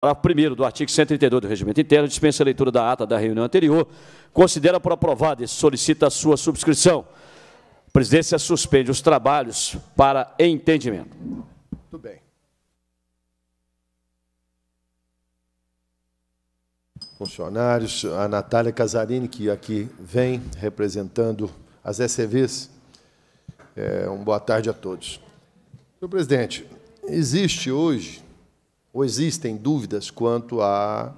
Parágrafo 1 do artigo 132 do Regimento Interno dispensa a leitura da ata da reunião anterior, considera por aprovada e solicita a sua subscrição. A presidência suspende os trabalhos para entendimento. Muito bem. Funcionários, a Natália Casarini, que aqui vem representando as SCVs. É, um boa tarde a todos. Senhor presidente, existe hoje ou existem dúvidas quanto à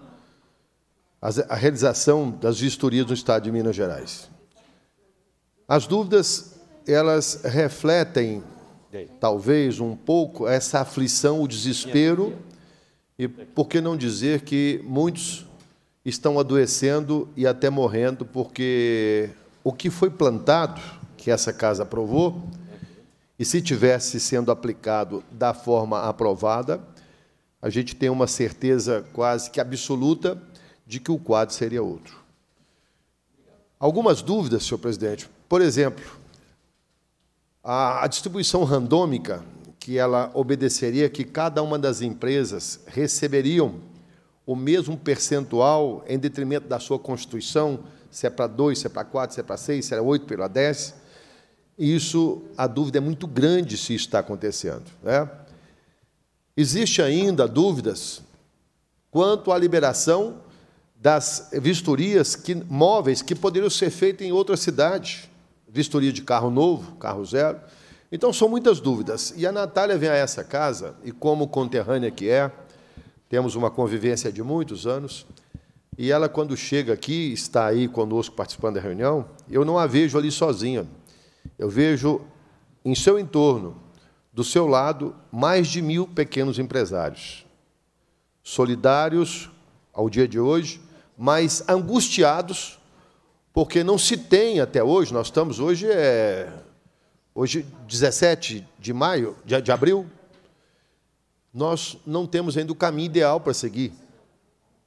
a, realização das vistorias no Estado de Minas Gerais? As dúvidas, elas refletem, talvez, um pouco essa aflição, o desespero, e por que não dizer que muitos estão adoecendo e até morrendo, porque o que foi plantado, que essa casa aprovou, e se tivesse sendo aplicado da forma aprovada, a gente tem uma certeza quase que absoluta de que o quadro seria outro. Algumas dúvidas, senhor presidente. Por exemplo, a, distribuição randômica, que ela obedeceria que cada uma das empresas receberiam o mesmo percentual em detrimento da sua constituição, se é para 2, se é para 4, se é para 6, se é 8, pela 10. Isso, a dúvida é muito grande se isso está acontecendo. Né? Existe ainda dúvidas quanto à liberação das vistorias que, móveis que poderiam ser feitas em outra cidade, vistoria de carro novo, carro zero. Então, são muitas dúvidas. E a Natália vem a essa casa, e como conterrânea que é, temos uma convivência de muitos anos, e ela, quando chega aqui, está aí conosco participando da reunião, eu não a vejo ali sozinha. Eu vejo em seu entorno do seu lado, mais de mil pequenos empresários, solidários ao dia de hoje, mas angustiados, porque não se tem até hoje, nós estamos hoje, é, hoje 17 de maio, de, de abril, nós não temos ainda o caminho ideal para seguir.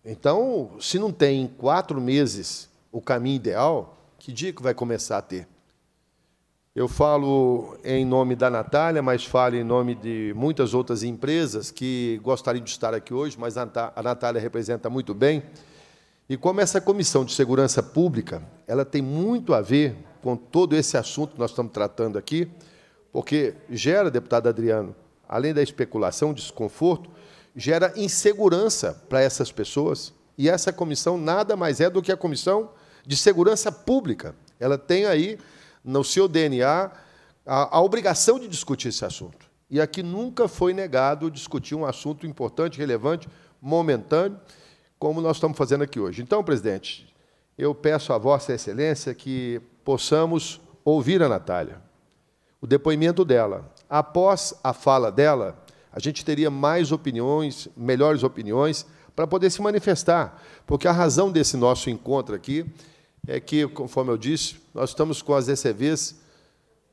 Então, se não tem em quatro meses o caminho ideal, que dia que vai começar a ter? Eu falo em nome da Natália, mas falo em nome de muitas outras empresas que gostariam de estar aqui hoje, mas a Natália representa muito bem. E como essa Comissão de Segurança Pública, ela tem muito a ver com todo esse assunto que nós estamos tratando aqui, porque gera, deputado Adriano, além da especulação, desconforto, gera insegurança para essas pessoas. E essa comissão nada mais é do que a Comissão de Segurança Pública. Ela tem aí no seu DNA a, a obrigação de discutir esse assunto. E aqui nunca foi negado discutir um assunto importante, relevante, momentâneo, como nós estamos fazendo aqui hoje. Então, presidente, eu peço a Vossa Excelência que possamos ouvir a Natália, o depoimento dela. Após a fala dela, a gente teria mais opiniões, melhores opiniões, para poder se manifestar, porque a razão desse nosso encontro aqui é que, conforme eu disse, nós estamos com as ECVs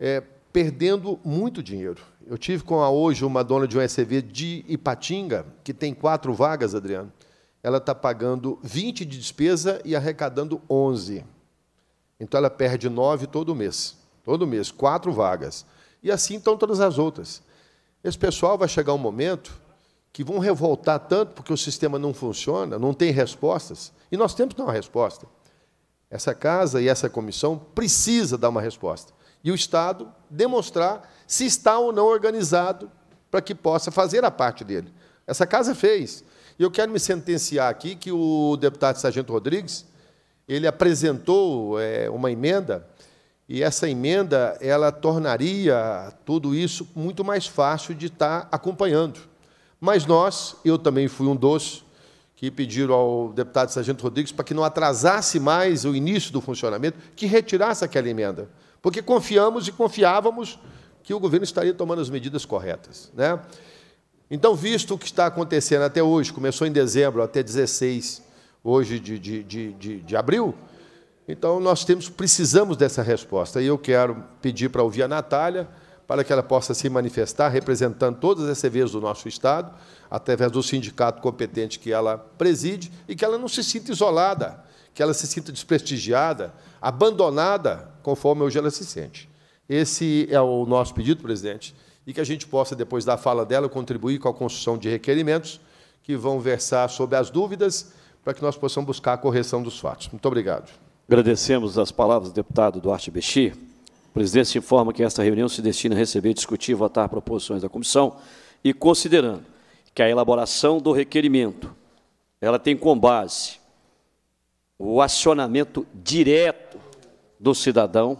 é, perdendo muito dinheiro. Eu tive com a hoje uma dona de um ECV de Ipatinga, que tem quatro vagas, Adriano. Ela está pagando 20 de despesa e arrecadando 11. Então ela perde nove todo mês. Todo mês, quatro vagas. E assim estão todas as outras. Esse pessoal vai chegar um momento que vão revoltar tanto porque o sistema não funciona, não tem respostas, e nós temos que dar uma resposta. Essa casa e essa comissão precisa dar uma resposta. E o Estado demonstrar se está ou não organizado para que possa fazer a parte dele. Essa casa fez. E eu quero me sentenciar aqui que o deputado Sargento Rodrigues ele apresentou é, uma emenda e essa emenda ela tornaria tudo isso muito mais fácil de estar acompanhando. Mas nós, eu também fui um dos que pediram ao deputado Sargento Rodrigues para que não atrasasse mais o início do funcionamento, que retirasse aquela emenda, porque confiamos e confiávamos que o governo estaria tomando as medidas corretas. Né? Então, visto o que está acontecendo até hoje, começou em dezembro até 16 hoje de, de, de, de abril, então nós temos, precisamos dessa resposta. E eu quero pedir para ouvir a Natália, para que ela possa se manifestar, representando todas as CVs do nosso Estado, através do sindicato competente que ela preside, e que ela não se sinta isolada, que ela se sinta desprestigiada, abandonada, conforme hoje ela se sente. Esse é o nosso pedido, presidente, e que a gente possa, depois da fala dela, contribuir com a construção de requerimentos que vão versar sobre as dúvidas para que nós possamos buscar a correção dos fatos. Muito obrigado. Agradecemos as palavras do deputado Duarte Bexi. O presidente informa que esta reunião se destina a receber, discutir e votar proposições da comissão e, considerando que a elaboração do requerimento ela tem como base o acionamento direto do cidadão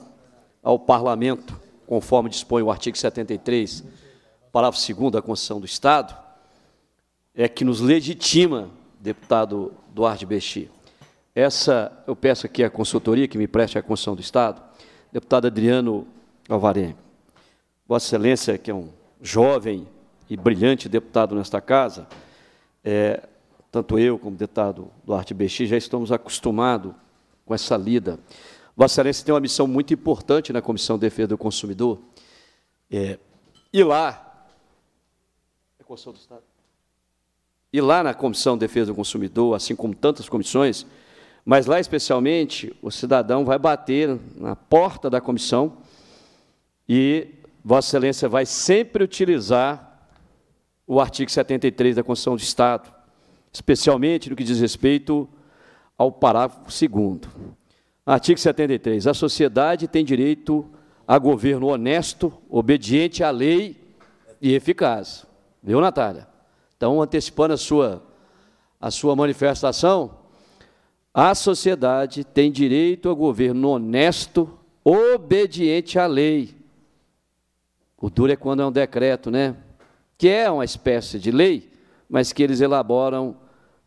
ao parlamento, conforme dispõe o artigo 73, parágrafo 2 da Constituição do Estado, é que nos legitima, deputado Duarte Bexi. Essa, eu peço aqui a consultoria que me preste a Constituição do Estado, deputado Adriano Alvarenga. Vossa Excelência, que é um jovem e brilhante deputado nesta casa, é, tanto eu como o deputado Duarte Bexi já estamos acostumados com essa lida. Vossa Excelência tem uma missão muito importante na Comissão de Defesa do Consumidor. É, e lá. É do Estado. E lá na Comissão de Defesa do Consumidor, assim como tantas comissões, mas lá especialmente o cidadão vai bater na porta da comissão e Vossa Excelência vai sempre utilizar o artigo 73 da Constituição do Estado, especialmente no que diz respeito ao parágrafo 2. Artigo 73. A sociedade tem direito a governo honesto, obediente à lei e eficaz. Viu, Natália? Então, antecipando a sua, a sua manifestação, a sociedade tem direito a governo honesto, obediente à lei. O duro é quando é um decreto, né? que é uma espécie de lei, mas que eles elaboram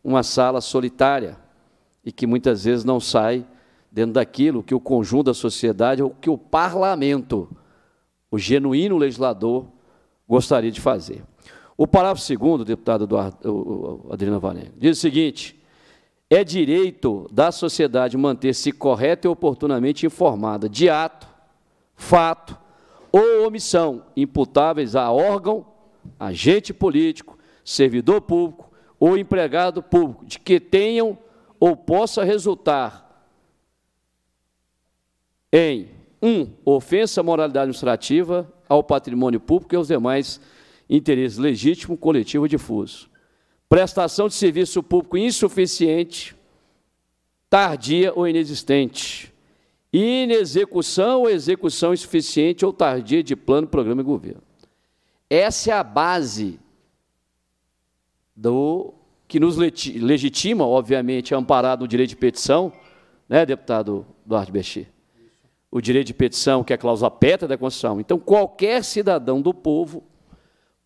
uma sala solitária e que muitas vezes não sai dentro daquilo que o conjunto da sociedade ou que o parlamento, o genuíno legislador, gostaria de fazer. O parágrafo segundo, deputado Adriano Adriana diz o seguinte: é direito da sociedade manter-se correta e oportunamente informada de ato, fato ou omissão imputáveis a órgão agente político, servidor público ou empregado público, de que tenham ou possa resultar em 1. Um, ofensa à moralidade administrativa, ao patrimônio público e aos demais interesses legítimo, coletivo e difuso. Prestação de serviço público insuficiente, tardia ou inexistente. Inexecução ou execução insuficiente ou tardia de plano, programa e governo. Essa é a base do que nos legitima, obviamente, é amparado no direito de petição, né, deputado Duarte Bechir? O direito de petição, que é a cláusula petra da Constituição. Então, qualquer cidadão do povo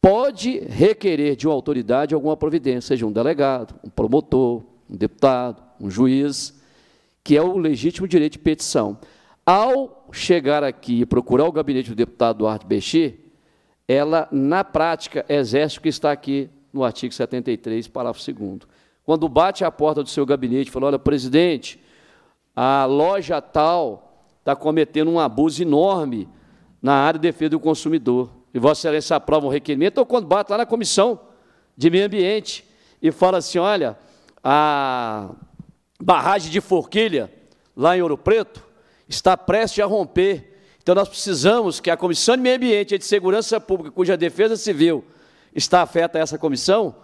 pode requerer de uma autoridade alguma providência, seja um delegado, um promotor, um deputado, um juiz, que é o legítimo direito de petição. Ao chegar aqui e procurar o gabinete do deputado Duarte Bechir, ela, na prática, exerce o que está aqui no artigo 73, parágrafo 2. Quando bate a porta do seu gabinete e fala: olha, presidente, a loja tal está cometendo um abuso enorme na área de defesa do consumidor. E Vossa Excelência aprova um requerimento, ou quando bate lá na comissão de meio ambiente e fala assim: olha, a barragem de Forquilha, lá em Ouro Preto, está prestes a romper então nós precisamos que a Comissão de Meio Ambiente e de Segurança Pública, cuja Defesa Civil está afeta essa comissão,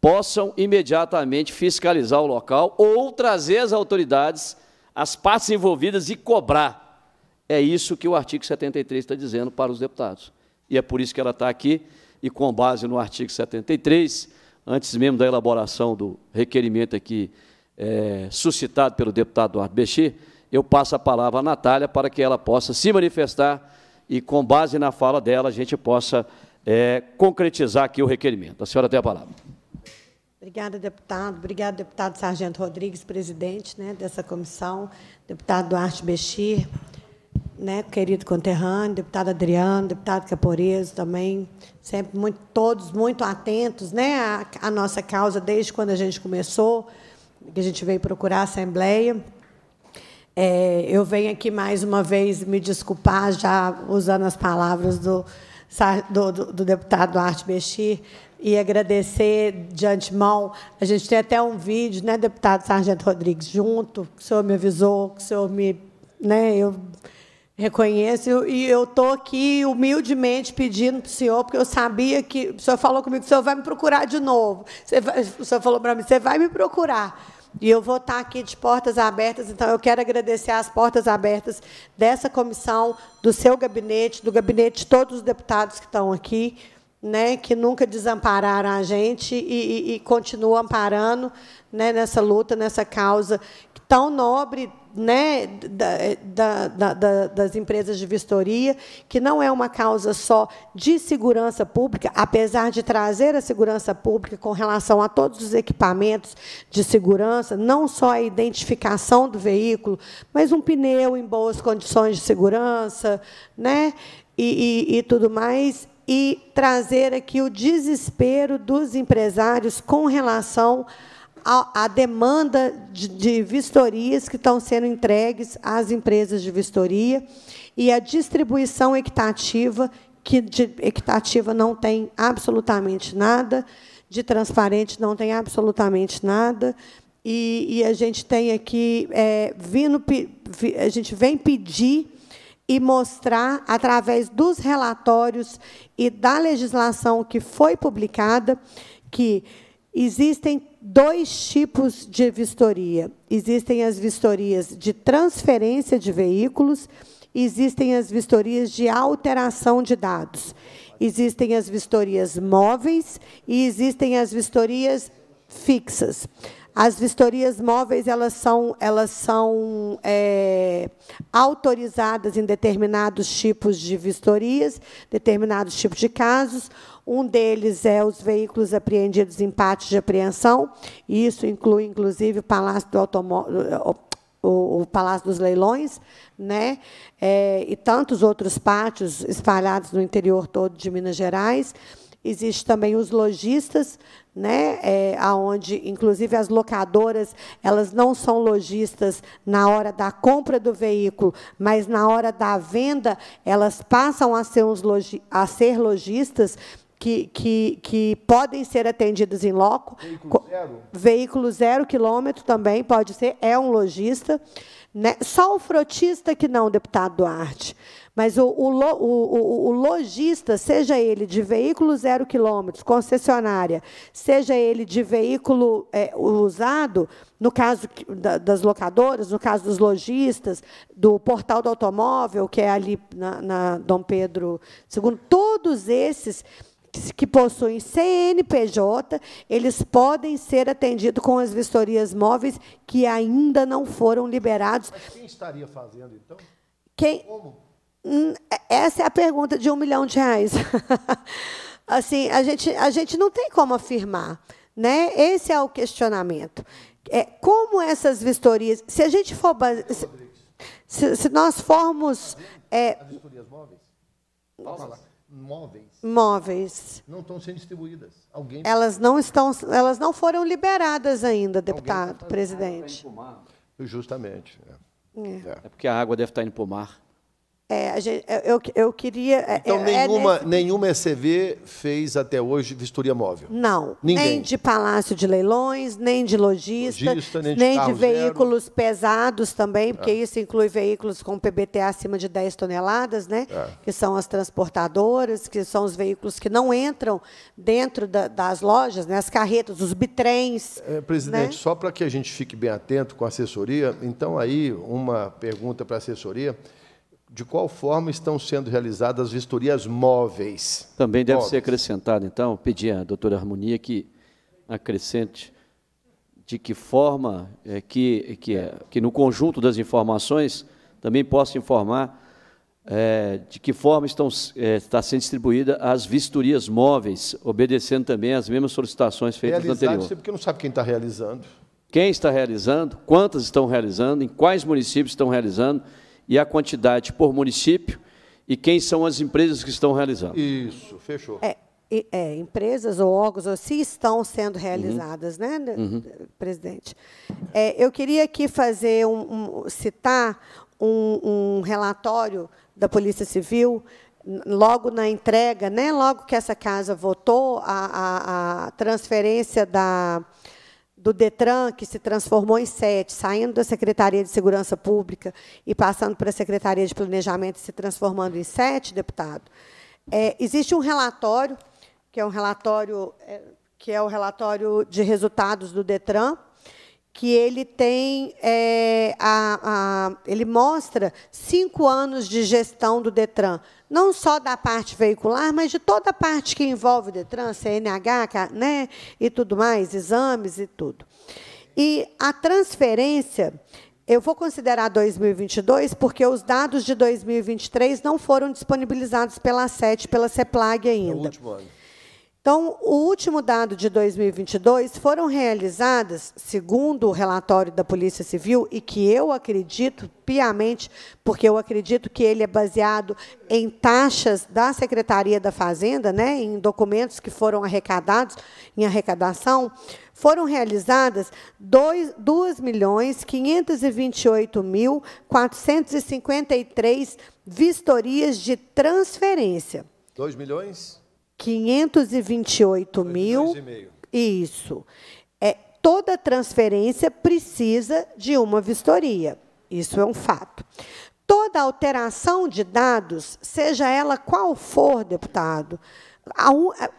possam imediatamente fiscalizar o local ou trazer as autoridades, as partes envolvidas e cobrar. É isso que o artigo 73 está dizendo para os deputados. E é por isso que ela está aqui, e com base no artigo 73, antes mesmo da elaboração do requerimento aqui é, suscitado pelo deputado Eduardo Bechir, eu passo a palavra à Natália para que ela possa se manifestar e, com base na fala dela, a gente possa é, concretizar aqui o requerimento. A senhora tem a palavra. Obrigada, deputado. Obrigada, deputado Sargento Rodrigues, presidente né, dessa comissão, deputado Duarte Bechir, né, querido conterrâneo, deputado Adriano, deputado Caporeso também, sempre muito, todos muito atentos né, à, à nossa causa desde quando a gente começou, que a gente veio procurar a Assembleia. É, eu venho aqui mais uma vez me desculpar, já usando as palavras do, do, do deputado Duarte Bexir, e agradecer de antemão. A gente tem até um vídeo, né, deputado Sargento Rodrigues, junto, que o senhor me avisou, que o senhor me. Né, eu reconheço, e eu estou aqui humildemente pedindo para o senhor, porque eu sabia que. O senhor falou comigo que o senhor vai me procurar de novo. Vai, o senhor falou para mim: você vai me procurar. E eu vou estar aqui de portas abertas, então eu quero agradecer as portas abertas dessa comissão, do seu gabinete, do gabinete de todos os deputados que estão aqui, né, que nunca desampararam a gente e, e, e continuam amparando né, nessa luta, nessa causa tão nobre, né, da, da, da, das empresas de vistoria, que não é uma causa só de segurança pública, apesar de trazer a segurança pública com relação a todos os equipamentos de segurança, não só a identificação do veículo, mas um pneu em boas condições de segurança, né, e, e, e tudo mais, e trazer aqui o desespero dos empresários com relação a a, a demanda de, de vistorias que estão sendo entregues às empresas de vistoria e a distribuição equitativa, que de equitativa não tem absolutamente nada, de transparente não tem absolutamente nada. E, e a gente tem aqui é, vindo, a gente vem pedir e mostrar através dos relatórios e da legislação que foi publicada que existem dois tipos de vistoria. Existem as vistorias de transferência de veículos, existem as vistorias de alteração de dados. Existem as vistorias móveis e existem as vistorias fixas. As vistorias móveis elas são, elas são é, autorizadas em determinados tipos de vistorias, determinados tipos de casos. Um deles é os veículos apreendidos em pátios de apreensão. Isso inclui, inclusive, o Palácio do automó O, o, Palácio dos Leilões, né? É, e tantos outros pátios espalhados no interior todo de Minas Gerais. Existe também os lojistas, né, é, aonde, inclusive, as locadoras elas não são lojistas na hora da compra do veículo, mas na hora da venda elas passam a ser, uns logi a ser lojistas que, que, que podem ser atendidos em loco. Veículo zero? Veículo zero quilômetro também pode ser, é um lojista. Né? Só o frotista que não, deputado Duarte. Mas o, o, o, o lojista, seja ele de veículo zero quilômetro, concessionária, seja ele de veículo é, usado, no caso das locadoras, no caso dos lojistas, do portal do automóvel, que é ali na, na Dom Pedro II, todos esses que possuem CNPJ, eles podem ser atendidos com as vistorias móveis que ainda não foram liberados. Mas quem estaria fazendo, então? Quem... Como? Hum, é, essa é a pergunta de um milhão de reais. assim, a gente, a gente não tem como afirmar. Né? Esse é o questionamento. É, como essas vistorias. Se a gente for. Se, se, nós formos. É, as vistorias móveis? Vamos falar móveis. Móveis. Não estão sendo distribuídas. Alguém elas não estão, elas não foram liberadas ainda, deputado, tá presidente. Tá Justamente. É. é. É. é. porque a água deve estar tá indo para o mar. É, gente, é, eu, eu, queria. É, então, é, é nenhuma, é nesse... nenhuma ECV fez até hoje vistoria móvel? Não. Ninguém. Nem de palácio de leilões, nem de lojista, nem de, nem de veículos zero. pesados também, porque isso inclui veículos com PBT acima de 10 toneladas, né? que são as transportadoras, que são os veículos que não entram dentro da, das lojas, né? as carretas, os bitrens. presidente, né? só para que a gente fique bem atento com a assessoria, então, aí, uma pergunta para a assessoria de qual forma estão sendo realizadas as vistorias móveis. Também deve móveis. ser acrescentado, então, pedir à doutora Harmonia que acrescente de que forma é, que, que, é, que no conjunto das informações também possa informar é, de que forma estão, é, está sendo distribuída as vistorias móveis, obedecendo também às mesmas solicitações feitas Realizado, no anterior. Porque não sabe quem está realizando. Quem está realizando, quantas estão realizando, em quais municípios estão realizando e a quantidade por município e quem são as empresas que estão realizando. Isso, fechou. É, é, empresas ou órgãos, ou se estão sendo realizadas, uhum. né, uhum. presidente? É, eu queria aqui fazer um, um citar um, um relatório da Polícia Civil logo na entrega, né, logo que essa casa votou a, a, a transferência da do Detran, que se transformou em sete, saindo da Secretaria de Segurança Pública e passando para a Secretaria de Planejamento e se transformando em sete, deputado, é, existe um relatório, que é um relatório, é, que é o relatório de resultados do Detran, que ele tem é, a, a, ele mostra cinco anos de gestão do Detran não só da parte veicular, mas de toda a parte que envolve o Detran, CNH né, e tudo mais, exames e tudo. E a transferência, eu vou considerar 2022, porque os dados de 2023 não foram disponibilizados pela SET, pela CEPLAG ainda. É o último ano. Então, o último dado de 2022 foram realizadas, segundo o relatório da Polícia Civil, e que eu acredito piamente, porque eu acredito que ele é baseado em taxas da Secretaria da Fazenda, né, em documentos que foram arrecadados, em arrecadação, foram realizadas 2.528.453 vistorias de transferência. 2 milhões? 528 mil. Milhões Isso. É, toda transferência precisa de uma vistoria. Isso é um fato. Toda alteração de dados, seja ela qual for, deputado,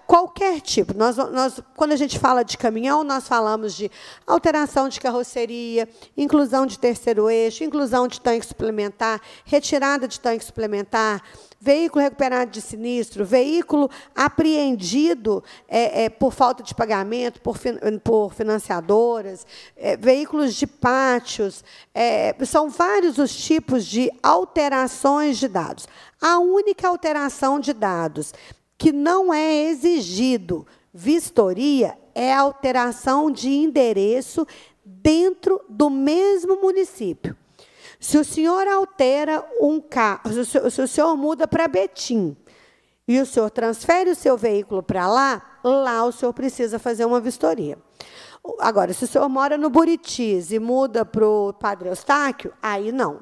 qualquer tipo. Nós, nós, quando a gente fala de caminhão, nós falamos de alteração de carroceria, inclusão de terceiro eixo, inclusão de tanque suplementar, retirada de tanque suplementar, veículo recuperado de sinistro, veículo apreendido é, é, por falta de pagamento, por, por financiadoras, é, veículos de pátios. É, são vários os tipos de alterações de dados. A única alteração de dados que não é exigido. Vistoria é alteração de endereço dentro do mesmo município. Se o senhor altera um carro, se o senhor muda para Betim e o senhor transfere o seu veículo para lá, lá o senhor precisa fazer uma vistoria. Agora, se o senhor mora no Buritis e muda para o Padre Eustáquio, aí não.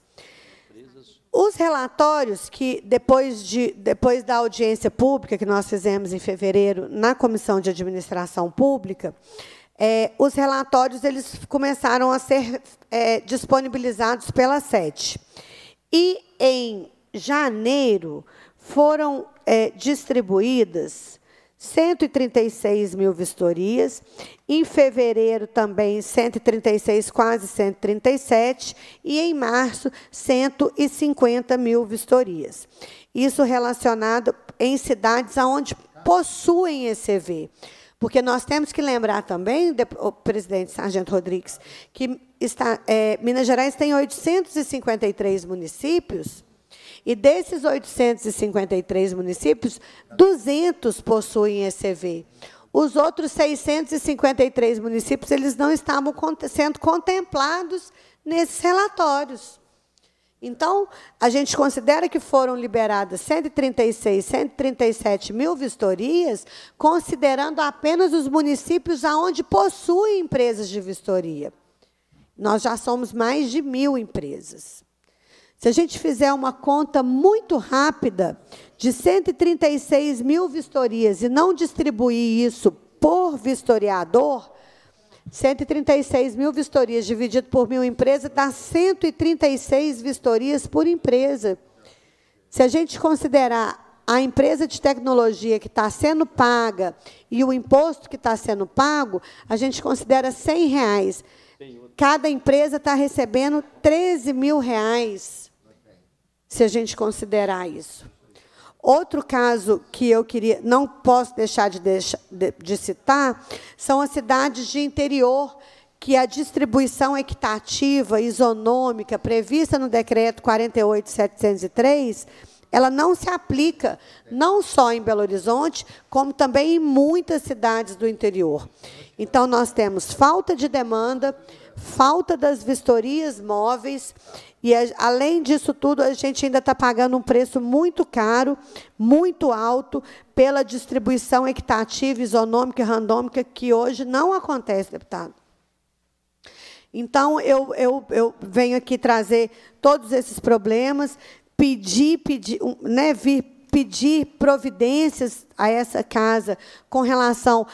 Os relatórios que, depois, de, depois da audiência pública que nós fizemos em fevereiro na Comissão de Administração Pública, é, os relatórios eles começaram a ser é, disponibilizados pela SET. E, em janeiro, foram é, distribuídas 136 mil vistorias. Em fevereiro também 136, quase 137. E em março, 150 mil vistorias. Isso relacionado em cidades onde possuem ECV. Porque nós temos que lembrar também, o presidente Sargento Rodrigues, que está, é, Minas Gerais tem 853 municípios e desses 853 municípios, 200 possuem ECV. Os outros 653 municípios eles não estavam sendo contemplados nesses relatórios. Então, a gente considera que foram liberadas 136, 137 mil vistorias, considerando apenas os municípios onde possuem empresas de vistoria. Nós já somos mais de mil empresas. Se a gente fizer uma conta muito rápida de 136 mil vistorias e não distribuir isso por vistoriador, 136 mil vistorias dividido por mil empresas dá 136 vistorias por empresa. Se a gente considerar a empresa de tecnologia que está sendo paga e o imposto que está sendo pago, a gente considera 100 reais. Cada empresa está recebendo 13 mil reais se a gente considerar isso. Outro caso que eu queria, não posso deixar de, deixa, de, de citar, são as cidades de interior que a distribuição equitativa, isonômica, prevista no decreto 48703, ela não se aplica não só em Belo Horizonte, como também em muitas cidades do interior. Então, nós temos falta de demanda, falta das vistorias móveis e além disso tudo, a gente ainda está pagando um preço muito caro, muito alto, pela distribuição equitativa, isonômica e randômica, que hoje não acontece, deputado. Então, eu, eu, eu venho aqui trazer todos esses problemas, pedir, pedir né, vir pedir providências a essa casa com relação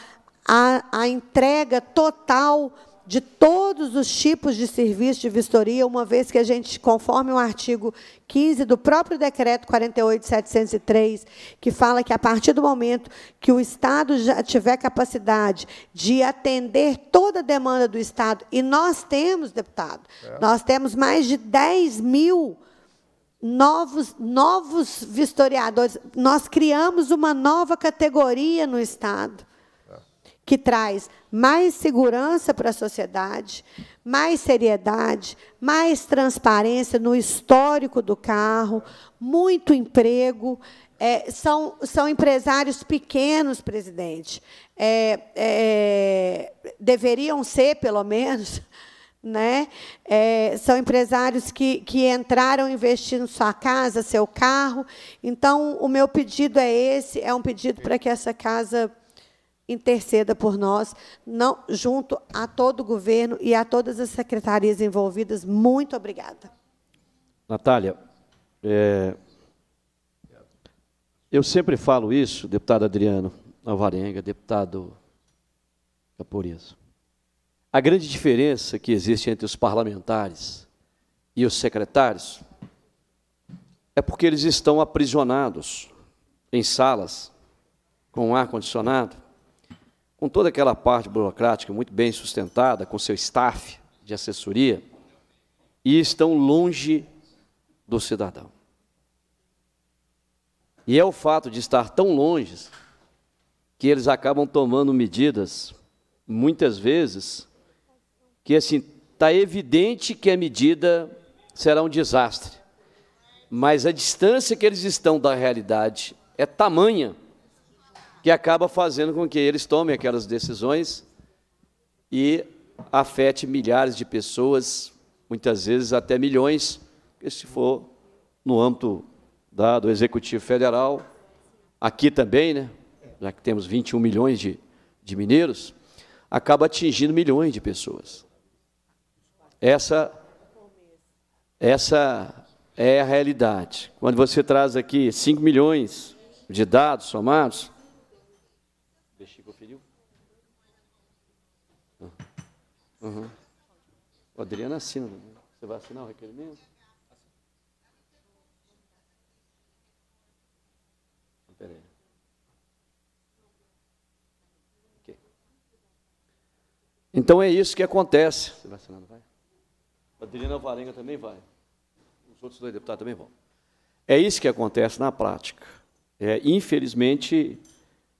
à, à entrega total de todos os tipos de serviço de vistoria, uma vez que a gente, conforme o artigo 15 do próprio decreto 48703, que fala que a partir do momento que o Estado já tiver capacidade de atender toda a demanda do Estado, e nós temos, deputado, é. nós temos mais de 10 mil novos, novos vistoriadores, nós criamos uma nova categoria no Estado que traz mais segurança para a sociedade, mais seriedade, mais transparência no histórico do carro, muito emprego. É, são, são empresários pequenos, presidente. É, é, deveriam ser, pelo menos. Né? É, são empresários que, que entraram investindo sua casa, seu carro. Então, o meu pedido é esse: é um pedido para que essa casa interceda por nós, não, junto a todo o governo e a todas as secretarias envolvidas. Muito obrigada. Natália, é, eu sempre falo isso, deputado Adriano Alvarenga, deputado Caporizo. A grande diferença que existe entre os parlamentares e os secretários é porque eles estão aprisionados em salas com ar-condicionado, com toda aquela parte burocrática muito bem sustentada, com seu staff de assessoria, e estão longe do cidadão. E é o fato de estar tão longe que eles acabam tomando medidas, muitas vezes, que assim, está evidente que a medida será um desastre. Mas a distância que eles estão da realidade é tamanha que acaba fazendo com que eles tomem aquelas decisões e afete milhares de pessoas, muitas vezes até milhões, se for no âmbito da, do Executivo Federal, aqui também, né, já que temos 21 milhões de, de mineiros, acaba atingindo milhões de pessoas. Essa, essa é a realidade. Quando você traz aqui 5 milhões de dados somados, Uhum. O Adriano assina. Né? Você vai assinar o requerimento? Espera aí. Okay. Então é isso que acontece. Você vai assinar, não vai? O Adriano Alvarenga também vai. Os outros dois deputados também vão. É isso que acontece na prática. É, infelizmente,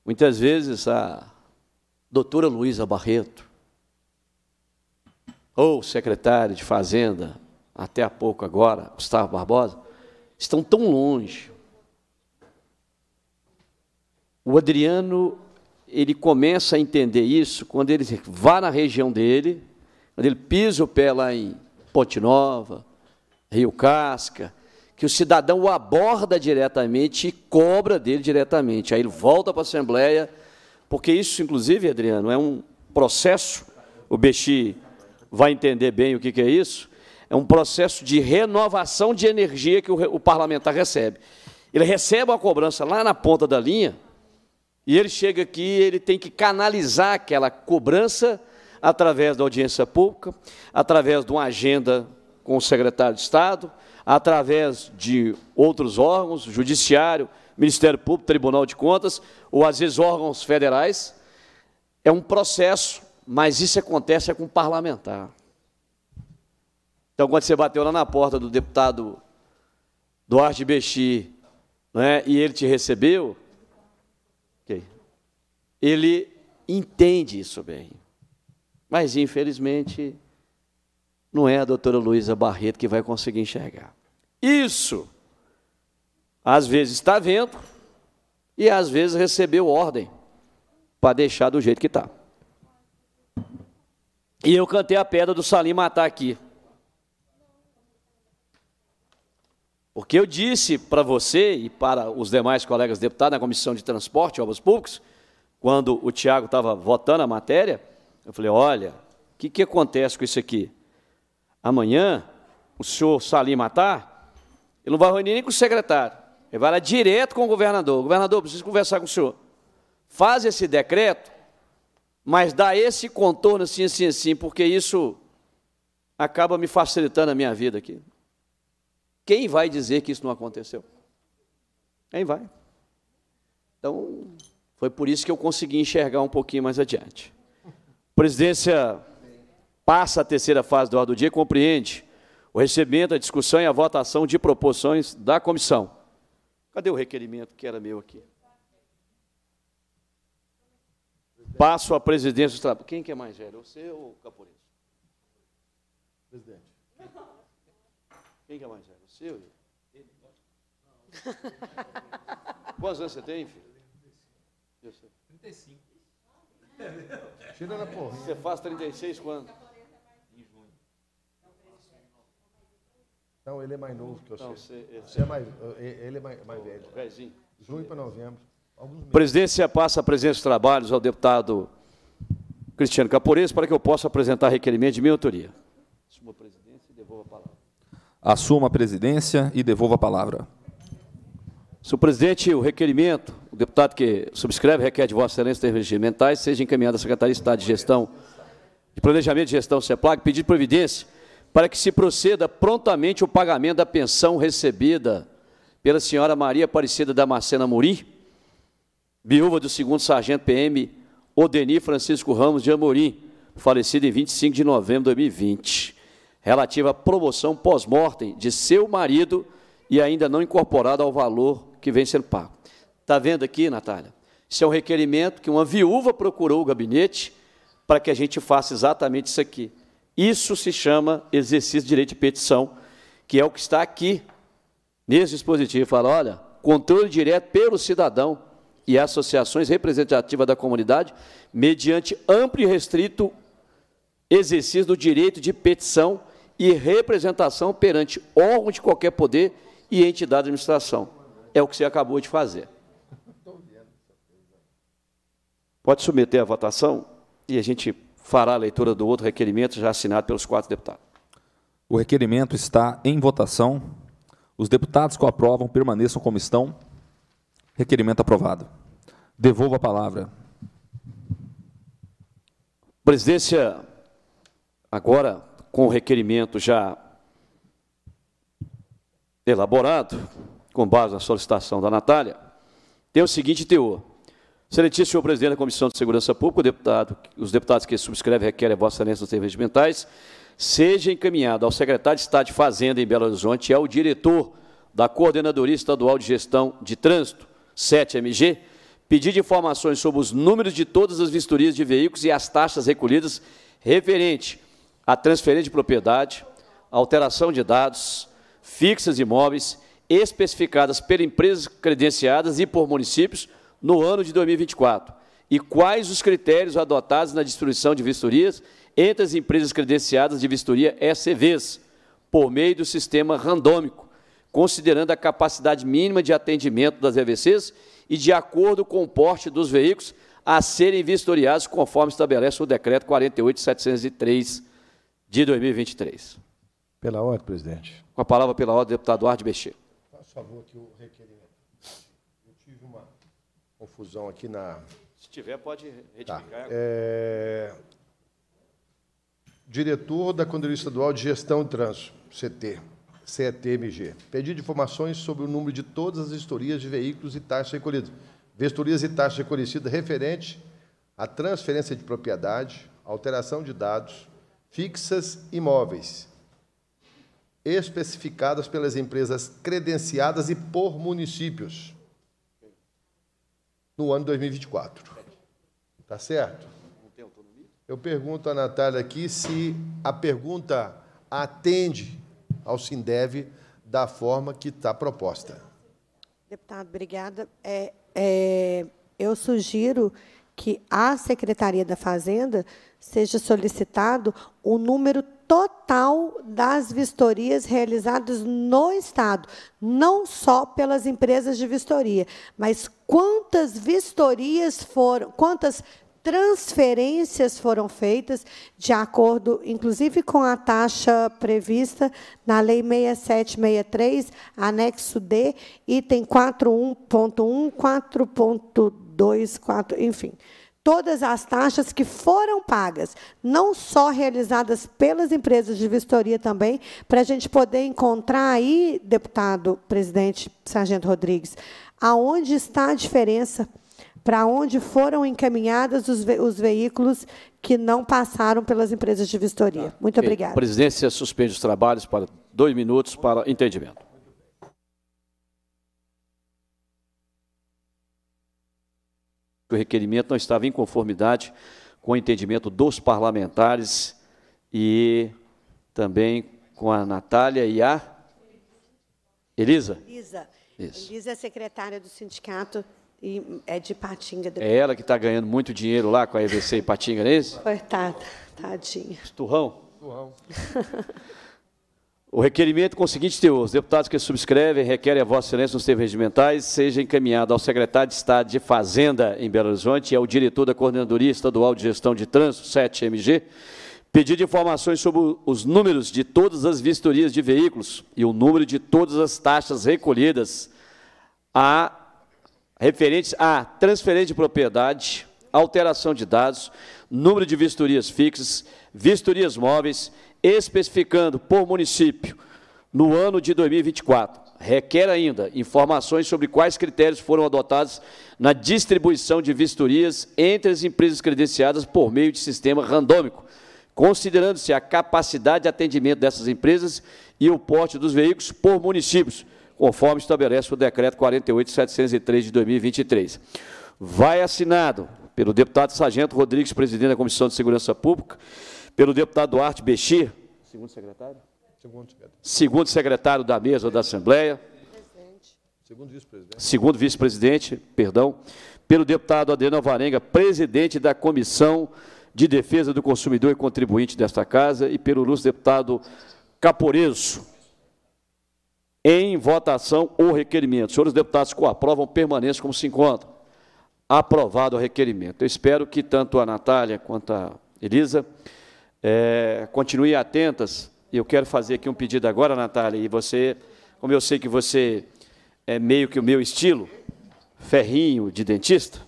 muitas vezes a doutora Luísa Barreto, ou secretário de Fazenda, até há pouco agora, Gustavo Barbosa, estão tão longe. O Adriano, ele começa a entender isso quando ele vai na região dele, quando ele pisa o pé lá em Ponte Nova, Rio Casca, que o cidadão o aborda diretamente e cobra dele diretamente. Aí ele volta para a Assembleia, porque isso, inclusive, Adriano, é um processo, o Bexi vai entender bem o que, é isso, é um processo de renovação de energia que o, o parlamentar recebe. Ele recebe uma cobrança lá na ponta da linha, e ele chega aqui, ele tem que canalizar aquela cobrança através da audiência pública, através de uma agenda com o secretário de Estado, através de outros órgãos, judiciário, Ministério Público, Tribunal de Contas, ou às vezes órgãos federais. É um processo mas isso acontece com o parlamentar. Então, quando você bateu lá na porta do deputado Duarte Bexi, né, e ele te recebeu, okay, ele entende isso bem. Mas, infelizmente, não é a doutora Luísa Barreto que vai conseguir enxergar. Isso, às vezes está vendo e às vezes recebeu ordem para deixar do jeito que está. E eu cantei a pedra do Salim matar aqui. Porque eu disse para você e para os demais colegas deputados na Comissão de Transporte e Obras Públicas, quando o Tiago estava votando a matéria, eu falei: olha, o que, que acontece com isso aqui? Amanhã, o senhor Salim matar, ele não vai reunir nem com o secretário, ele vai lá direto com o governador. O governador, preciso conversar com o senhor. Faz esse decreto mas dá esse contorno assim, assim, assim, porque isso acaba me facilitando a minha vida aqui. Quem vai dizer que isso não aconteceu? Quem vai? Então, foi por isso que eu consegui enxergar um pouquinho mais adiante. A presidência passa a terceira fase do ordem do dia e compreende o recebimento, a discussão e a votação de proposições da comissão. Cadê o requerimento que era meu aqui? Passo a presidência do trabalho. Quem que é mais velho? Você ou o Caporeiro? Presidente. Quem que é mais velho? Você ou eu? Ele. Quantos anos você tem, filho? 35. Tira na porra. Você faz 36 quando? Em junho. ele é mais novo que eu Não, sei. É você, é mais, ele é mais, mais velho. Vezinho. Junho para novembro. A presidência passa a presença dos trabalhos ao deputado Cristiano Caporez para que eu possa apresentar requerimento de minha autoria. Assuma a presidência e devolva a palavra. Assuma a presidência e devolva a palavra. Senhor presidente, o requerimento, o deputado que subscreve requer de Vossa Excelência intervenções mentais, seja encaminhado à Secretaria de Estado de Gestão de Planejamento de Gestão CEPLAG, pedido de providência para que se proceda prontamente o pagamento da pensão recebida pela senhora Maria Aparecida Damascena Muri, Viúva do segundo sargento PM Odeni Francisco Ramos de Amorim, falecido em 25 de novembro de 2020, relativa à promoção pós-mortem de seu marido e ainda não incorporada ao valor que vem sendo pago. Está vendo aqui, Natália? Isso é um requerimento que uma viúva procurou o gabinete para que a gente faça exatamente isso aqui. Isso se chama exercício de direito de petição, que é o que está aqui nesse dispositivo. Fala, olha, controle direto pelo cidadão e associações representativas da comunidade, mediante amplo e restrito exercício do direito de petição e representação perante órgão de qualquer poder e entidade de administração. É o que você acabou de fazer. Pode submeter à votação e a gente fará a leitura do outro requerimento já assinado pelos quatro deputados. O requerimento está em votação. Os deputados que o aprovam permaneçam como estão. Requerimento aprovado. Devolvo a palavra. Presidência, agora com o requerimento já elaborado, com base na solicitação da Natália, tem o seguinte teor. Excelentíssimo senhor presidente da Comissão de Segurança Pública, deputado, os deputados que subscrevem requerem a Vossa Excelência nos serviços mentais, seja encaminhado ao secretário de Estado de Fazenda em Belo Horizonte e ao diretor da Coordenadoria Estadual de Gestão de Trânsito, 7MG, pedido de informações sobre os números de todas as vistorias de veículos e as taxas recolhidas referente à transferência de propriedade, alteração de dados, fixas e imóveis, especificadas por empresas credenciadas e por municípios no ano de 2024, e quais os critérios adotados na distribuição de vistorias entre as empresas credenciadas de vistoria SCVs, por meio do sistema randômico, considerando a capacidade mínima de atendimento das EVCs e de acordo com o porte dos veículos a serem vistoriados conforme estabelece o decreto 48703 de 2023. Pela ordem, presidente. Com a palavra pela ordem, deputado Arde Bexê. Faça favor aqui o requerimento. Eu tive uma confusão aqui na... Se tiver, pode retificar. Tá. É... Diretor da Condoria Estadual de Gestão de Trânsito, CT. CETMG. Pedido de informações sobre o número de todas as vistorias de veículos e taxas recolhidas. Vestorias e taxas recolhidas referente à transferência de propriedade, alteração de dados, fixas e móveis, especificadas pelas empresas credenciadas e por municípios no ano 2024. Tá certo? Eu pergunto à Natália aqui se a pergunta atende ao Sindeve da forma que está proposta. Deputado, obrigada. É, é, eu sugiro que à Secretaria da Fazenda seja solicitado o número total das vistorias realizadas no Estado, não só pelas empresas de vistoria, mas quantas vistorias foram, quantas transferências foram feitas de acordo, inclusive, com a taxa prevista na Lei 6763, anexo D, item 41.1, 4.2, 4, enfim. Todas as taxas que foram pagas, não só realizadas pelas empresas de vistoria também, para a gente poder encontrar aí, deputado, presidente, sargento Rodrigues, aonde está a diferença para onde foram encaminhados os, ve os, veículos que não passaram pelas empresas de vistoria. Tá. Muito okay. obrigada. A presidência suspende os trabalhos para dois minutos para entendimento. O requerimento não estava em conformidade com o entendimento dos parlamentares e também com a Natália e a Elisa. Elisa. Elisa é secretária do sindicato e é de Patinga. Depois. É ela que está ganhando muito dinheiro lá com a EVC e Patinga, não é isso? Coitada, tadinha. Esturrão? Esturrão. o requerimento com o seguinte teor. Os deputados que subscrevem requerem a vossa excelência nos termos regimentais seja encaminhado ao secretário de Estado de Fazenda em Belo Horizonte e ao diretor da Coordenadoria Estadual de Gestão de Trânsito, 7MG, pedido informações sobre os números de todas as vistorias de veículos e o número de todas as taxas recolhidas a referentes a transferência de propriedade, alteração de dados, número de vistorias fixas, vistorias móveis, especificando por município no ano de 2024. Requer ainda informações sobre quais critérios foram adotados na distribuição de vistorias entre as empresas credenciadas por meio de sistema randômico, considerando-se a capacidade de atendimento dessas empresas e o porte dos veículos por municípios conforme estabelece o decreto 48703 de 2023. Vai assinado pelo deputado Sargento Rodrigues, presidente da Comissão de Segurança Pública, pelo deputado Duarte Bechir, segundo secretário? Segundo secretário. Segundo secretário da mesa da Assembleia. Segundo vice-presidente. Segundo vice-presidente, perdão. Pelo deputado Adriano Alvarenga, presidente da Comissão de Defesa do Consumidor e Contribuinte desta Casa, e pelo ilustre deputado Caporeso, em votação o requerimento. Senhores deputados que o aprovam, permaneçam como se encontram. Aprovado o requerimento. Eu espero que tanto a Natália quanto a Elisa é, continuem atentas. Eu quero fazer aqui um pedido agora, Natália, e você, como eu sei que você é meio que o meu estilo, ferrinho de dentista,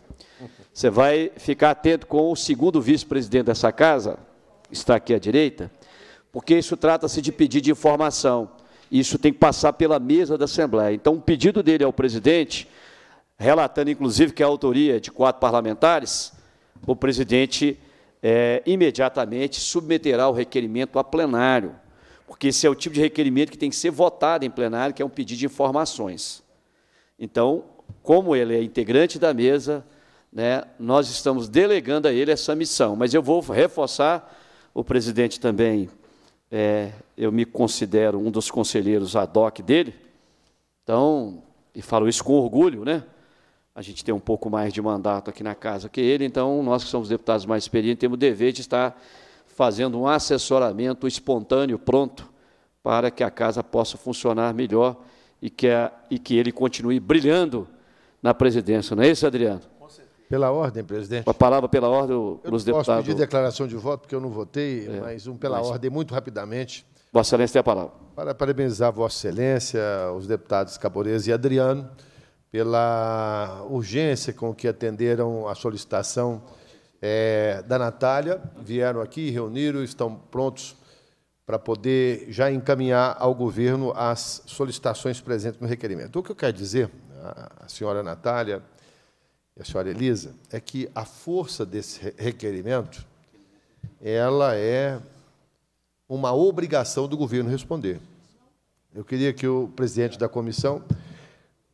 você vai ficar atento com o segundo vice-presidente dessa casa, está aqui à direita, porque isso trata-se de pedido de informação. Isso tem que passar pela mesa da Assembleia. Então, o pedido dele ao presidente, relatando inclusive que a autoria é de quatro parlamentares, o presidente é, imediatamente submeterá o requerimento a plenário, porque esse é o tipo de requerimento que tem que ser votado em plenário, que é um pedido de informações. Então, como ele é integrante da mesa, né, nós estamos delegando a ele essa missão. Mas eu vou reforçar, o presidente também é, eu me considero um dos conselheiros ad hoc dele, então, e falo isso com orgulho, né? A gente tem um pouco mais de mandato aqui na casa que ele, então nós que somos deputados mais experientes temos o dever de estar fazendo um assessoramento espontâneo, pronto, para que a casa possa funcionar melhor e que, a, e que ele continue brilhando na presidência. Não é isso, Adriano? Pela ordem, presidente. Uma palavra pela ordem dos deputados. Eu posso pedir declaração de voto, porque eu não votei, é, mas um pela mas... ordem, muito rapidamente. Vossa Excelência tem a palavra. Para parabenizar Vossa Excelência, os deputados Caboreza e Adriano, pela urgência com que atenderam a solicitação é, da Natália. Vieram aqui, reuniram, estão prontos para poder já encaminhar ao governo as solicitações presentes no requerimento. O que eu quero dizer, a senhora Natália, a senhora Elisa, é que a força desse requerimento ela é uma obrigação do governo responder. Eu queria que o presidente da comissão,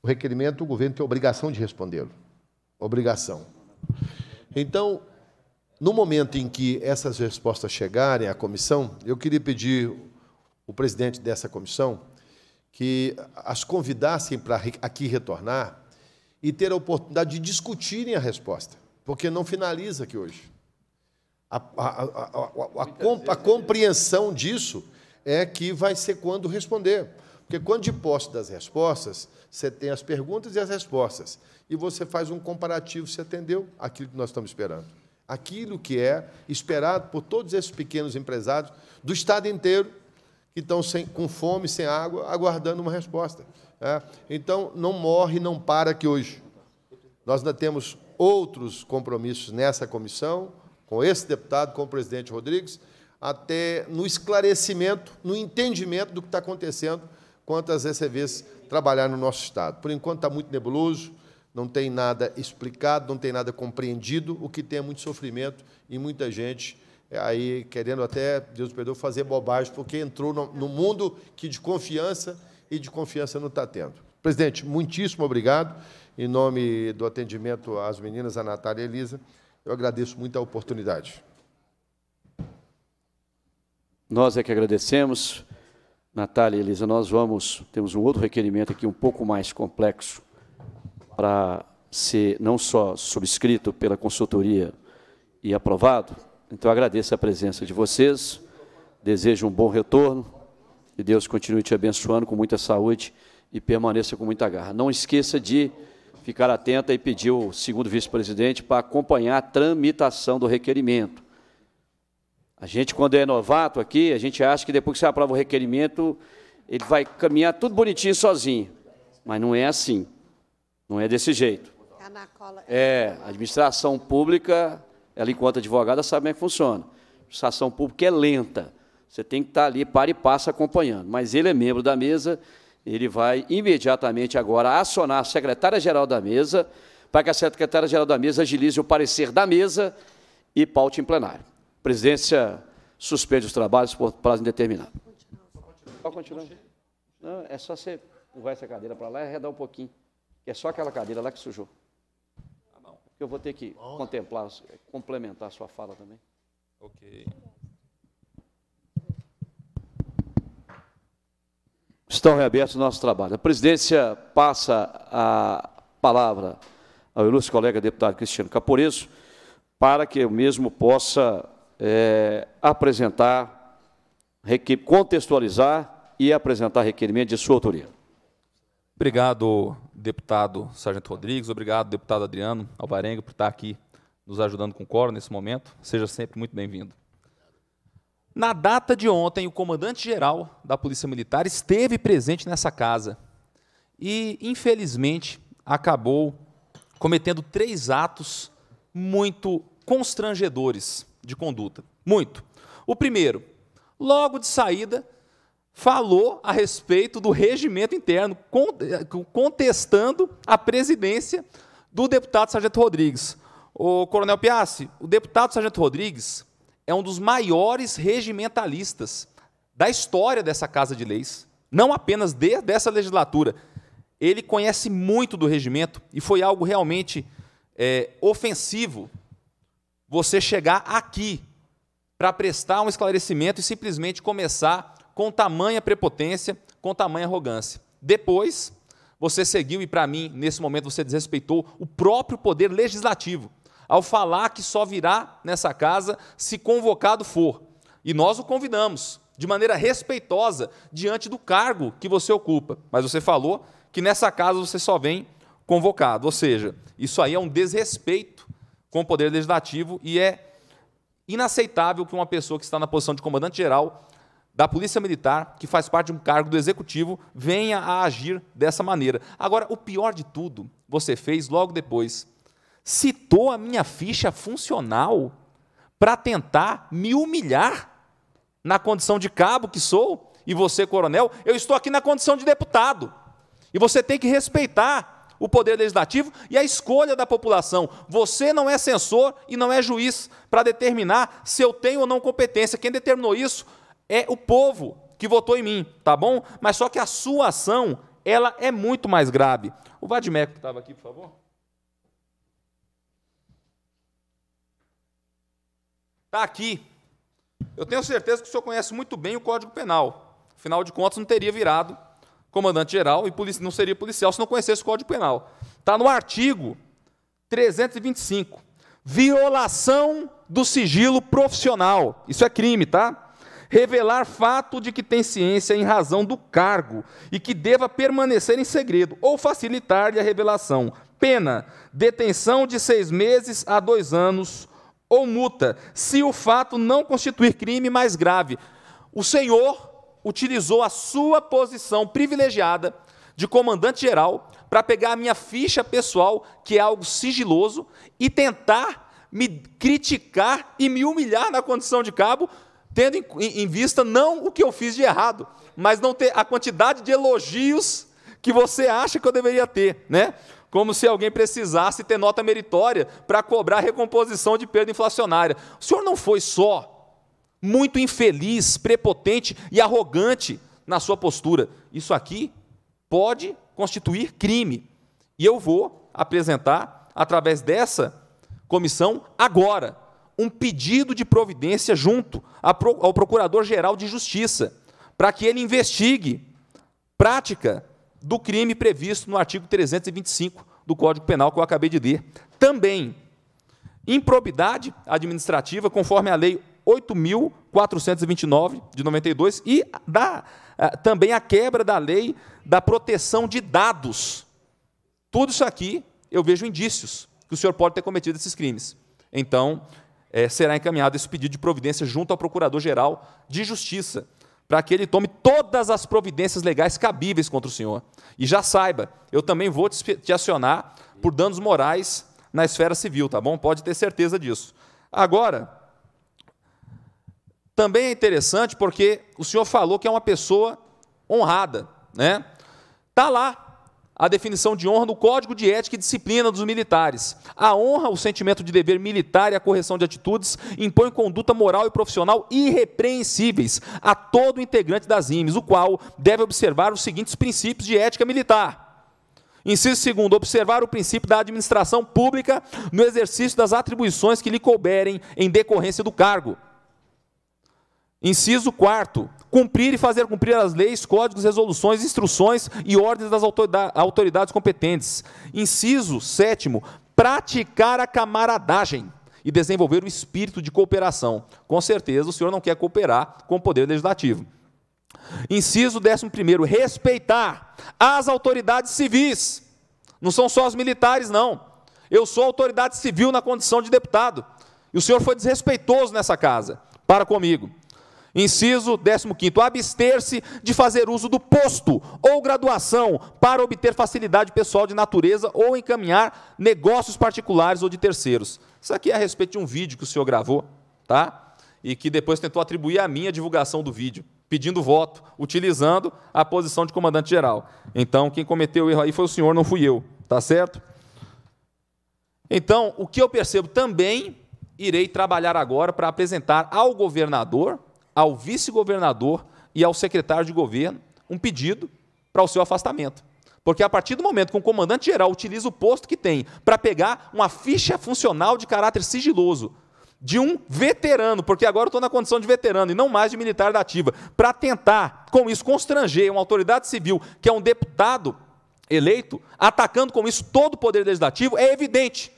o requerimento, o governo tem obrigação de respondê-lo. Obrigação. Então, no momento em que essas respostas chegarem à comissão, eu queria pedir o presidente dessa comissão que as convidassem para aqui retornar e ter a oportunidade de discutirem a resposta, porque não finaliza aqui hoje. A, a, a, a é compreensão disso é que vai ser quando responder. Porque quando de posse das respostas, você tem as perguntas e as respostas. E você faz um comparativo se atendeu aquilo que nós estamos esperando. Aquilo que é esperado por todos esses pequenos empresários do Estado inteiro que estão sem, com fome, sem água, aguardando uma resposta. É? Então, não morre, não para aqui hoje. Nós ainda temos outros compromissos nessa comissão, com esse deputado, com o presidente Rodrigues, até no esclarecimento, no entendimento do que está acontecendo quanto às ECVs trabalhar no nosso Estado. Por enquanto está muito nebuloso, não tem nada explicado, não tem nada compreendido, o que tem é muito sofrimento e muita gente é, aí querendo até, Deus me perdoe, fazer bobagem, porque entrou no, no mundo que de confiança e de confiança não está tendo. Presidente, muitíssimo obrigado. Em nome do atendimento às meninas, a Natália e a Elisa, eu agradeço muito a oportunidade. Nós é que agradecemos. Natália e Elisa, nós vamos, temos um outro requerimento aqui um pouco mais complexo para ser não só subscrito pela consultoria e aprovado. Então, agradeço a presença de vocês, desejo um bom retorno. Que Deus continue te abençoando com muita saúde e permaneça com muita garra. Não esqueça de ficar atenta e pedir o segundo vice-presidente para acompanhar a tramitação do requerimento. A gente, quando é novato aqui, a gente acha que depois que você aprova o requerimento, ele vai caminhar tudo bonitinho sozinho. Mas não é assim. Não é desse jeito. Tá é, a administração pública, ela enquanto advogada sabe como é que funciona. A administração pública é lenta. Você tem que estar ali, para e passa, acompanhando. Mas ele é membro da mesa, ele vai imediatamente agora acionar a secretária-geral da mesa, para que a secretária-geral da mesa agilize o parecer da mesa e paute em plenário. A presidência suspende os trabalhos por prazo indeterminado. Pode continuar. Não, é só você levar essa cadeira para lá e arredar um pouquinho. É só aquela cadeira lá que sujou. Tá Eu vou ter que contemplar, complementar a sua fala também. Ok. estão reabertos o nosso trabalho. A presidência passa a palavra ao ilustre colega deputado Cristiano Caporeso, para que eu mesmo possa é, apresentar, contextualizar e apresentar requerimento de sua autoria. Obrigado, deputado Sargento Rodrigues, obrigado, deputado Adriano Alvarenga, por estar aqui nos ajudando com o coro nesse momento. Seja sempre muito bem-vindo. Na data de ontem, o comandante-geral da Polícia Militar esteve presente nessa casa e, infelizmente, acabou cometendo três atos muito constrangedores de conduta. Muito. O primeiro, logo de saída, falou a respeito do regimento interno, contestando a presidência do deputado Sargento Rodrigues. O Coronel Piassi, o deputado Sargento Rodrigues é um dos maiores regimentalistas da história dessa Casa de Leis, não apenas de, dessa legislatura. Ele conhece muito do regimento e foi algo realmente é, ofensivo você chegar aqui para prestar um esclarecimento e simplesmente começar com tamanha prepotência, com tamanha arrogância. Depois, você seguiu e, para mim, nesse momento, você desrespeitou o próprio poder legislativo ao falar que só virá nessa casa se convocado for. E nós o convidamos, de maneira respeitosa, diante do cargo que você ocupa. Mas você falou que nessa casa você só vem convocado. Ou seja, isso aí é um desrespeito com o poder legislativo e é inaceitável que uma pessoa que está na posição de comandante-geral da Polícia Militar, que faz parte de um cargo do Executivo, venha a agir dessa maneira. Agora, o pior de tudo, você fez logo depois citou a minha ficha funcional para tentar me humilhar na condição de cabo que sou, e você, coronel, eu estou aqui na condição de deputado. E você tem que respeitar o poder legislativo e a escolha da população. Você não é censor e não é juiz para determinar se eu tenho ou não competência. Quem determinou isso é o povo que votou em mim, tá bom? Mas só que a sua ação, ela é muito mais grave. O Vadimeco que estava aqui, por favor. Está aqui. Eu tenho certeza que o senhor conhece muito bem o Código Penal. Afinal de contas, não teria virado comandante-geral e não seria policial se não conhecesse o Código Penal. Está no artigo 325. Violação do sigilo profissional. Isso é crime, tá? Revelar fato de que tem ciência em razão do cargo e que deva permanecer em segredo ou facilitar-lhe a revelação. Pena: detenção de seis meses a dois anos ou multa, se o fato não constituir crime mais grave. O senhor utilizou a sua posição privilegiada de comandante geral para pegar a minha ficha pessoal, que é algo sigiloso, e tentar me criticar e me humilhar na condição de cabo, tendo em, vista não o que eu fiz de errado, mas não ter a quantidade de elogios que você acha que eu deveria ter, né? como se alguém precisasse ter nota meritória para cobrar recomposição de perda inflacionária. O senhor não foi só muito infeliz, prepotente e arrogante na sua postura. Isso aqui pode constituir crime. E eu vou apresentar, através dessa comissão, agora, um pedido de providência junto ao Procurador-Geral de Justiça, para que ele investigue prática do crime previsto no artigo 325 do Código Penal que eu acabei de ler. Também improbidade administrativa, conforme a lei 8.429 de 92 e da, eh, também a quebra da lei da proteção de dados. Tudo isso aqui eu vejo indícios que o senhor pode ter cometido esses crimes. Então, é, será encaminhado esse pedido de providência junto ao Procurador-Geral de Justiça para que ele tome todas as providências legais cabíveis contra o senhor. E já saiba, eu também vou te acionar por danos morais na esfera civil, tá bom? Pode ter certeza disso. Agora, também é interessante porque o senhor falou que é uma pessoa honrada, né? Tá lá a definição de honra no Código de Ética e Disciplina dos Militares. A honra, o sentimento de dever militar e a correção de atitudes impõe conduta moral e profissional irrepreensíveis a todo integrante das IMES, o qual deve observar os seguintes princípios de ética militar. Inciso segundo, observar o princípio da administração pública no exercício das atribuições que lhe couberem em decorrência do cargo. Inciso quarto, cumprir e fazer cumprir as leis, códigos, resoluções, instruções e ordens das autoridades competentes. Inciso sétimo, praticar a camaradagem e desenvolver o espírito de cooperação. Com certeza, o senhor não quer cooperar com o poder legislativo. Inciso décimo primeiro, respeitar as autoridades civis. Não são só os militares, não. Eu sou autoridade civil na condição de deputado. E o senhor foi desrespeitoso nessa casa, para comigo. Inciso 15. Abster-se de fazer uso do posto ou graduação para obter facilidade pessoal de natureza ou encaminhar negócios particulares ou de terceiros. Isso aqui é a respeito de um vídeo que o senhor gravou, tá? E que depois tentou atribuir a minha divulgação do vídeo, pedindo voto, utilizando a posição de comandante-geral. Então, quem cometeu o erro aí foi o senhor, não fui eu, tá certo? Então, o que eu percebo também irei trabalhar agora para apresentar ao governador ao vice-governador e ao secretário de governo um pedido para o seu afastamento. Porque a partir do momento que um comandante-geral utiliza o posto que tem para pegar uma ficha funcional de caráter sigiloso de um veterano, porque agora eu estou na condição de veterano e não mais de militar da ativa, para tentar, com isso, constranger uma autoridade civil, que é um deputado eleito, atacando com isso todo o poder legislativo, é evidente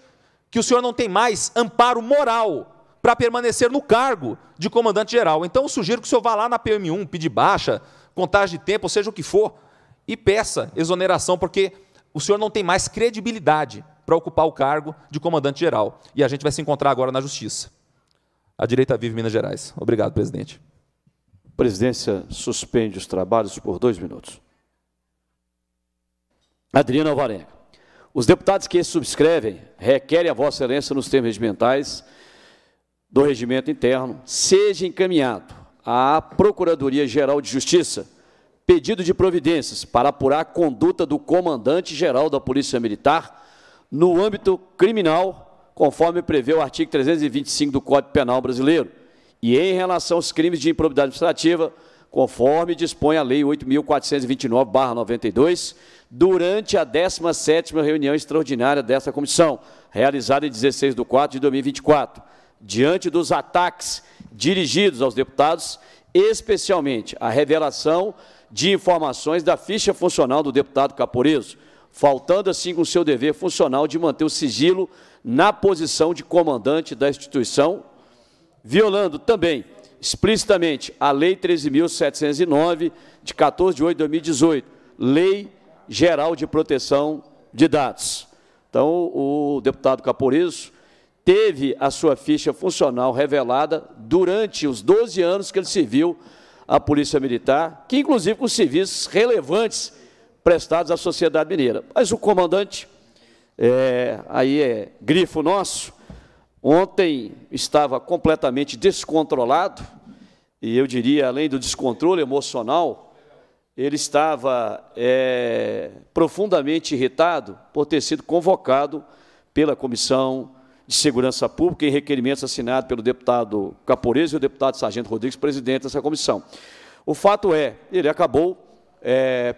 que o senhor não tem mais amparo moral para permanecer no cargo de comandante-geral. Então, eu sugiro que o senhor vá lá na PM1, pedir baixa, contagem de tempo, seja o que for, e peça exoneração, porque o senhor não tem mais credibilidade para ocupar o cargo de comandante-geral. E a gente vai se encontrar agora na Justiça. A direita vive Minas Gerais. Obrigado, presidente. A presidência suspende os trabalhos por dois minutos. Adriano Alvarenga. Os deputados que subscrevem requerem a Vossa Excelência, nos termos regimentais, do regimento interno seja encaminhado à Procuradoria-Geral de Justiça pedido de providências para apurar a conduta do comandante-geral da Polícia Militar no âmbito criminal, conforme prevê o artigo 325 do Código Penal Brasileiro, e em relação aos crimes de improbidade administrativa, conforme dispõe a Lei 8.429-92, durante a 17ª reunião extraordinária desta comissão, realizada em 16 de 4 de 2024 diante dos ataques dirigidos aos deputados, especialmente a revelação de informações da ficha funcional do deputado Caporeso, faltando assim com seu dever funcional de manter o sigilo na posição de comandante da instituição, violando também explicitamente a Lei 13.709, de 14 de 8 de 2018, Lei Geral de Proteção de Dados. Então, o deputado Caporeso teve a sua ficha funcional revelada durante os 12 anos que ele serviu à Polícia Militar, que inclusive com serviços relevantes prestados à sociedade mineira. Mas o comandante, é, aí é grifo nosso, ontem estava completamente descontrolado, e eu diria, além do descontrole emocional, ele estava é, profundamente irritado por ter sido convocado pela comissão de Segurança Pública em requerimentos assinados pelo deputado Caporese e o deputado Sargento Rodrigues, presidente dessa comissão. O fato é, ele acabou, é,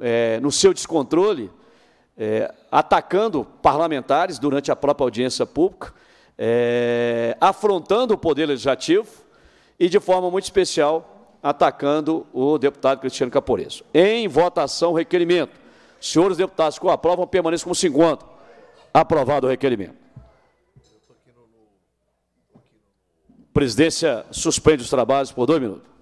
é, no seu descontrole, é, atacando parlamentares durante a própria audiência pública, é, afrontando o Poder Legislativo e, de forma muito especial, atacando o deputado Cristiano Caporeso. Em votação, requerimento. Senhores deputados que o aprovam, permaneçam como se encontram. Aprovado o requerimento. presidência suspende os trabalhos por dois minutos.